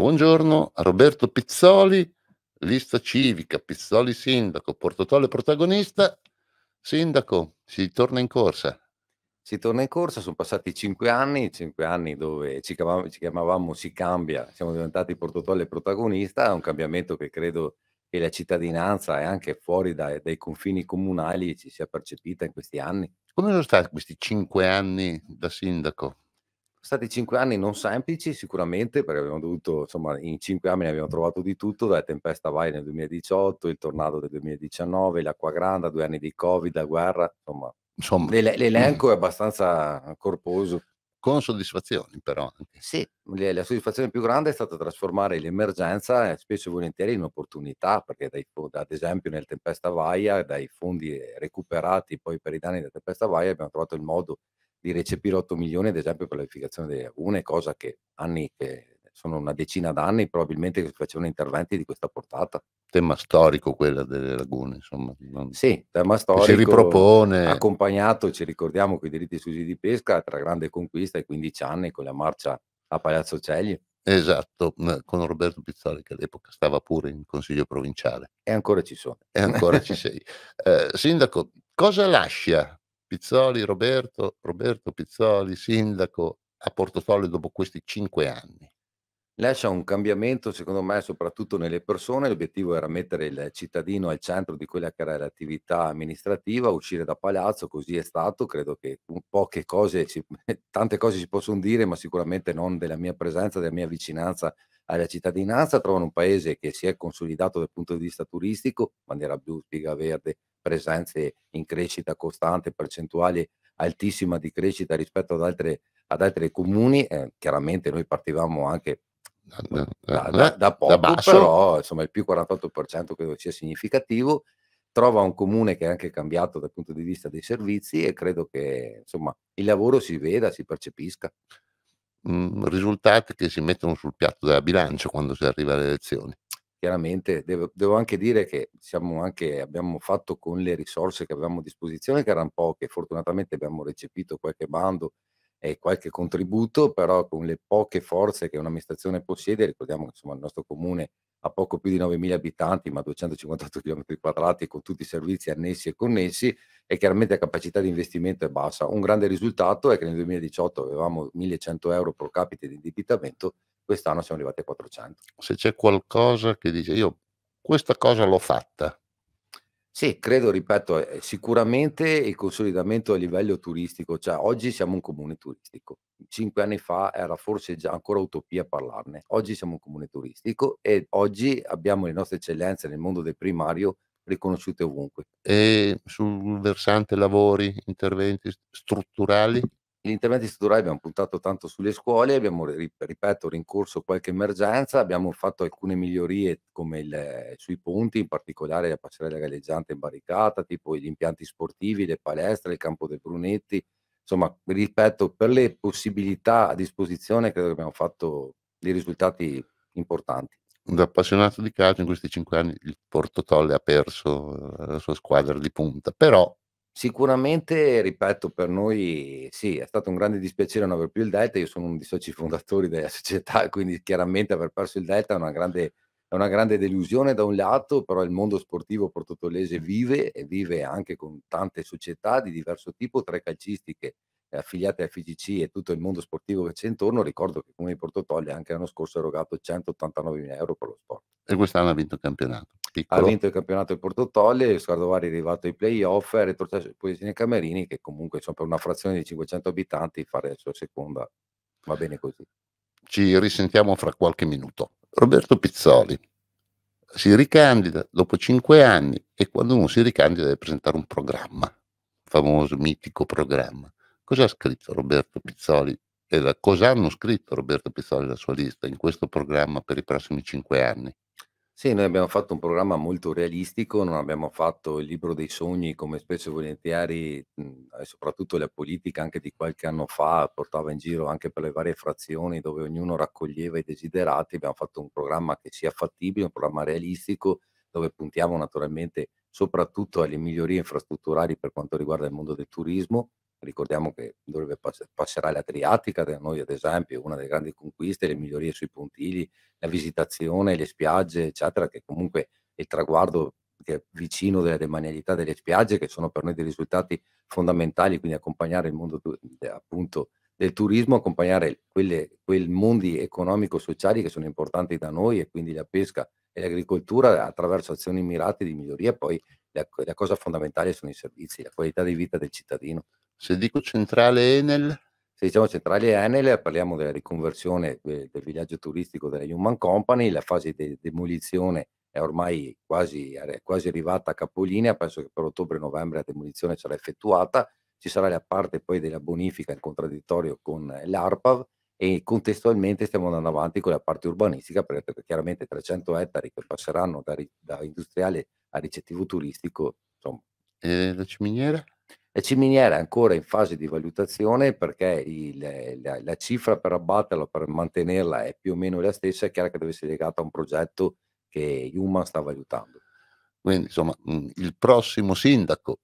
Buongiorno Roberto Pizzoli, lista civica, Pizzoli sindaco, Portotole protagonista. Sindaco, si torna in corsa. Si torna in corsa, sono passati cinque anni, cinque anni dove ci chiamavamo, ci chiamavamo Si Cambia, siamo diventati Portotole protagonista, è un cambiamento che credo che la cittadinanza e anche fuori dai, dai confini comunali ci sia percepita in questi anni. Come sono stati questi cinque anni da sindaco? stati cinque anni non semplici sicuramente perché abbiamo dovuto insomma in cinque anni abbiamo trovato di tutto dalla tempesta vai nel 2018 il tornado del 2019 l'acqua grande due anni di covid la guerra insomma, insomma. L'ele- l'elenco è abbastanza corposo con soddisfazioni però sì la soddisfazione più grande è stata trasformare l'emergenza eh, spesso e volentieri in opportunità perché dai, ad esempio nel tempesta vaia dai fondi recuperati poi per i danni della tempesta vaia abbiamo trovato il modo di recepire 8 milioni, ad esempio, per la l'edificazione delle lagune, cosa che anni che sono una decina d'anni probabilmente che facevano interventi di questa portata. Tema storico quella delle lagune, insomma. Non... Sì, tema storico. Si ripropone. Accompagnato, ci ricordiamo, con i diritti sui di pesca, tra grande conquista e 15 anni con la marcia a Palazzo Celli. Esatto, con Roberto Pizzoli che all'epoca stava pure in consiglio provinciale. E ancora ci sono. E ancora ci sei. Eh, sindaco, cosa lascia Pizzoli, Roberto, Roberto Pizzoli, sindaco a Portofole dopo questi cinque anni? Lascia un cambiamento, secondo me, soprattutto nelle persone. L'obiettivo era mettere il cittadino al centro di quella che era l'attività amministrativa, uscire da palazzo, così è stato. Credo che poche cose, ci, tante cose si possono dire, ma sicuramente non della mia presenza, della mia vicinanza alla cittadinanza. Trovano un paese che si è consolidato dal punto di vista turistico, bandiera blu, spiga verde, presenze in crescita costante, percentuali altissima di crescita rispetto ad, altre, ad altri comuni, eh, chiaramente noi partivamo anche da, da, da, da però insomma il più 48% credo sia significativo, trova un comune che è anche cambiato dal punto di vista dei servizi e credo che insomma il lavoro si veda, si percepisca. Mm, risultati che si mettono sul piatto della bilancia quando si arriva alle elezioni chiaramente devo, devo, anche dire che anche, abbiamo fatto con le risorse che avevamo a disposizione, che erano poche, fortunatamente abbiamo recepito qualche bando e qualche contributo, però con le poche forze che un'amministrazione possiede, ricordiamo che insomma, il nostro comune ha poco più di 9.000 abitanti, ma 258 km 2 con tutti i servizi annessi e connessi, e chiaramente la capacità di investimento è bassa. Un grande risultato è che nel 2018 avevamo 1.100 euro pro capite di indebitamento quest'anno siamo arrivati a 400. Se c'è qualcosa che dice io questa cosa l'ho fatta. Sì, credo, ripeto, eh, sicuramente il consolidamento a livello turistico, cioè oggi siamo un comune turistico, cinque anni fa era forse già ancora utopia parlarne, oggi siamo un comune turistico e oggi abbiamo le nostre eccellenze nel mondo del primario riconosciute ovunque. E sul versante lavori, interventi strutturali? gli interventi strutturali abbiamo puntato tanto sulle scuole, abbiamo, ripeto, rincorso qualche emergenza, abbiamo fatto alcune migliorie come il, sui ponti, in particolare la passerella galleggiante in barricata, tipo gli impianti sportivi, le palestre, il campo dei Brunetti. Insomma, ripeto, per le possibilità a disposizione credo che abbiamo fatto dei risultati importanti. Da appassionato di calcio in questi cinque anni il Porto Tolle ha perso eh, la sua squadra di punta, però Sicuramente, ripeto, per noi sì, è stato un grande dispiacere non aver più il Delta. Io sono uno dei soci fondatori della società, quindi chiaramente aver perso il Delta è una grande, è una grande delusione da un lato, però il mondo sportivo portotolese vive e vive anche con tante società di diverso tipo, tre calcistiche eh, affiliate a FGC e tutto il mondo sportivo che c'è intorno. Ricordo che come Portotoglia anche l'anno scorso ha erogato 189 mila euro per lo sport. E quest'anno ha vinto il campionato. Piccolo. ha vinto il campionato il Portottolle, il Scardovari è arrivato ai playoff, è retrocesso in Poesine Camerini che comunque sono per una frazione di 500 abitanti fare la sua seconda, va bene così. Ci risentiamo fra qualche minuto. Roberto Pizzoli si ricandida dopo cinque anni e quando uno si ricandida deve presentare un programma, famoso, mitico programma. Cosa ha scritto Roberto Pizzoli? E la, cosa hanno scritto Roberto Pizzoli e la sua lista in questo programma per i prossimi cinque anni? Sì, noi abbiamo fatto un programma molto realistico, non abbiamo fatto il libro dei sogni come spesso e volentieri, mhmm, e soprattutto la politica anche di qualche anno fa, portava in giro anche per le varie frazioni dove ognuno raccoglieva i desiderati. Abbiamo fatto un programma che sia fattibile, un programma realistico dove puntiamo naturalmente soprattutto alle migliorie infrastrutturali per quanto riguarda il mondo del turismo, ricordiamo che dovrebbe pass- passerà l'Adriatica, da noi ad esempio, una delle grandi conquiste, le migliorie sui pontili, la visitazione, le spiagge, eccetera, che comunque è il traguardo che è vicino della demanialità delle spiagge, che sono per noi dei risultati fondamentali, quindi accompagnare il mondo appunto del turismo, accompagnare quelle, quei mondi economico-sociali che sono importanti da noi e quindi la pesca e l'agricoltura attraverso azioni mirate di miglioria, poi la, la cosa fondamentale sono i servizi, la qualità di vita del cittadino. Se dico centrale Enel... Se diciamo centrale Enel parliamo della riconversione eh, del villaggio turistico della Human Company, la fase di demolizione è ormai quasi, è quasi arrivata a capolinea, penso che per ottobre-novembre la demolizione sarà effettuata, ci sarà la parte poi della bonifica in contraddittorio con eh, l'ARPAV e contestualmente stiamo andando avanti con la parte urbanistica perché chiaramente 300 ettari che passeranno da, da industriale a ricettivo turistico. Insomma. E la ciminiera? La ciminiera è ancora in fase di valutazione perché il, la, la, cifra per abbatterla, per mantenerla è più o meno la stessa, è chiaro che deve essere legata a un progetto che Human sta valutando. Quindi insomma mm, il prossimo sindaco,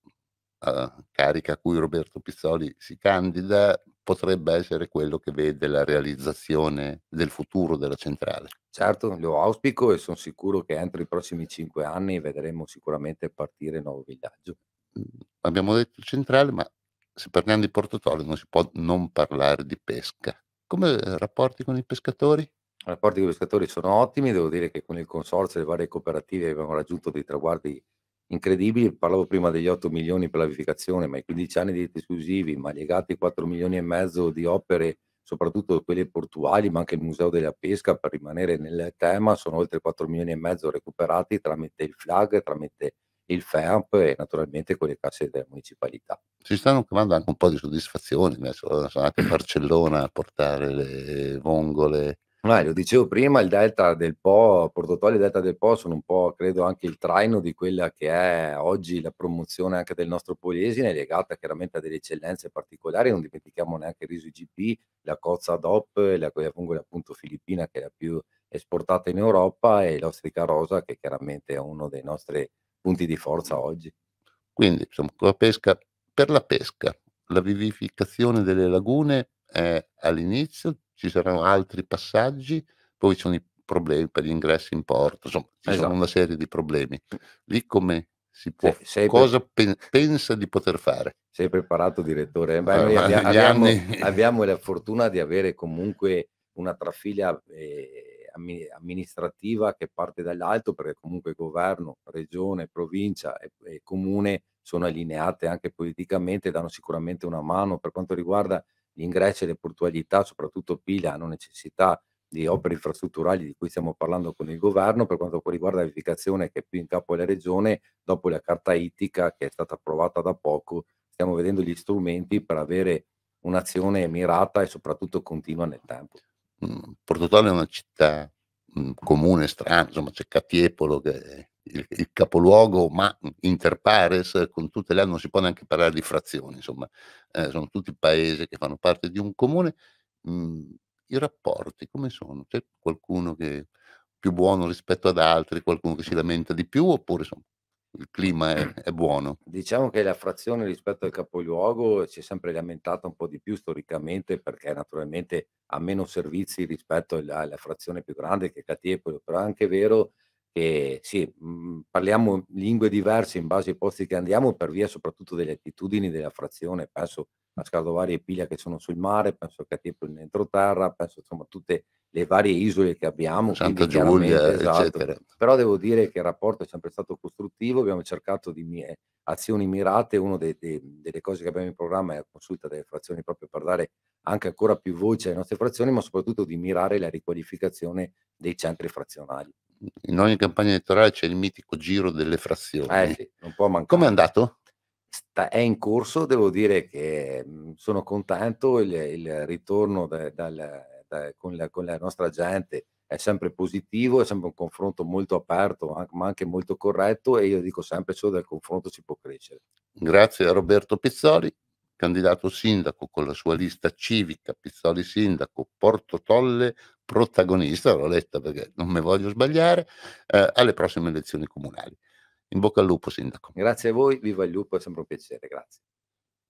eh, carica a cui Roberto Pizzoli si candida, potrebbe essere quello che vede la realizzazione del futuro della centrale. Certo, lo auspico e sono sicuro che entro i prossimi cinque anni vedremo sicuramente partire il nuovo villaggio. Mhmm, abbiamo detto centrale, ma se parliamo di portatorio non si può non parlare di pesca. Come eh, rapporti con i pescatori? I rapporti con i pescatori sono ottimi, devo dire che con il consorzio e le varie cooperative abbiamo raggiunto dei traguardi incredibili. Parlavo prima degli 8 milioni per la vivificazione, ma i 15 anni di diritti esclusivi, ma legati ai 4 milioni e mezzo di opere, soprattutto quelle portuali, ma anche il Museo della Pesca, per rimanere nel tema, sono oltre 4 milioni e mezzo recuperati tramite il FLAG, tramite il FEAMP e naturalmente con le casse della municipalità. Si stanno chiamando anche un po' di soddisfazioni, sono anche a Barcellona a portare le vongole. Ah, lo dicevo prima, il delta del Po, Portotoli e il delta del Po sono un po', credo, anche il traino di quella che è oggi la promozione anche del nostro Polesine, legata chiaramente a delle eccellenze particolari, non dimentichiamo neanche il riso IGP, la cozza DOP, la coiafungola appunto filippina che è la più esportata in Europa e l'ostrica rosa che chiaramente è uno dei nostri punti di forza oggi. Quindi, insomma, pesca, per la pesca, la vivificazione delle lagune è all'inizio, ci saranno altri passaggi, poi ci sono i problemi per gli ingressi in porto, insomma, ci esatto. sono una serie di problemi. Lì come si può, se, se cosa pe pensa di poter fare? Sei preparato, direttore? Eh, beh, abbiamo, abbiamo, abbiamo, la fortuna di avere comunque una trafiglia eh, amministrativa che parte dall'alto, perché comunque governo, regione, provincia e, e comune sono allineate anche politicamente danno sicuramente una mano per quanto riguarda gli ingressi e le portualità, soprattutto Pila hanno necessità di opere infrastrutturali di cui stiamo parlando con il governo per quanto riguarda l'edificazione che è più in capo alla regione dopo la carta ittica che è stata approvata da poco stiamo vedendo gli strumenti per avere un'azione mirata e soprattutto continua nel tempo Mm, Porto Torno è una città un mm, comune, strana, insomma c'è Catiepolo che è il, il capoluogo, ma inter pares, con tutte le altre, non si può neanche parlare di frazioni, insomma eh, sono tutti paesi che fanno parte di un comune. Mh, mm, I rapporti come sono? C'è qualcuno che è più buono rispetto ad altri, qualcuno che si lamenta di più oppure insomma, il clima è, è, buono. Diciamo che la frazione rispetto al capoluogo si è sempre lamentata un po' di più storicamente perché naturalmente ha meno servizi rispetto alla, alla frazione più grande che è Catiepolo, però è anche vero che sì, mm, parliamo lingue diverse in base ai posti che andiamo per via soprattutto delle attitudini della frazione, penso a Scardovari e Piglia che sono sul mare, penso a Catiepolo in entroterra, penso insomma tutte le varie isole che abbiamo, Santa Giulia, esatto. eccetera. Però devo dire che il rapporto è sempre stato costruttivo, abbiamo cercato di mie, azioni mirate, una de, de, delle cose che abbiamo in programma è la consulta delle frazioni proprio per dare anche ancora più voce alle nostre frazioni, ma soprattutto di mirare la riqualificazione dei centri frazionali. In ogni campagna elettorale c'è il mitico giro delle frazioni. Eh sì, non può mancare. Come è andato? Sta, è in corso, devo dire che mh, sono contento, il, il ritorno da, dal da, eh, con, la, con, la, nostra gente è sempre positivo, è sempre un confronto molto aperto, ma anche molto corretto e io dico sempre solo dal confronto si può crescere. Grazie a Roberto Pizzoli, candidato sindaco con la sua lista civica Pizzoli Sindaco Porto Tolle protagonista, l'ho letta perché non mi voglio sbagliare, eh, alle prossime elezioni comunali. In bocca al lupo, Sindaco. Grazie a voi, viva il lupo, è sempre un piacere, grazie.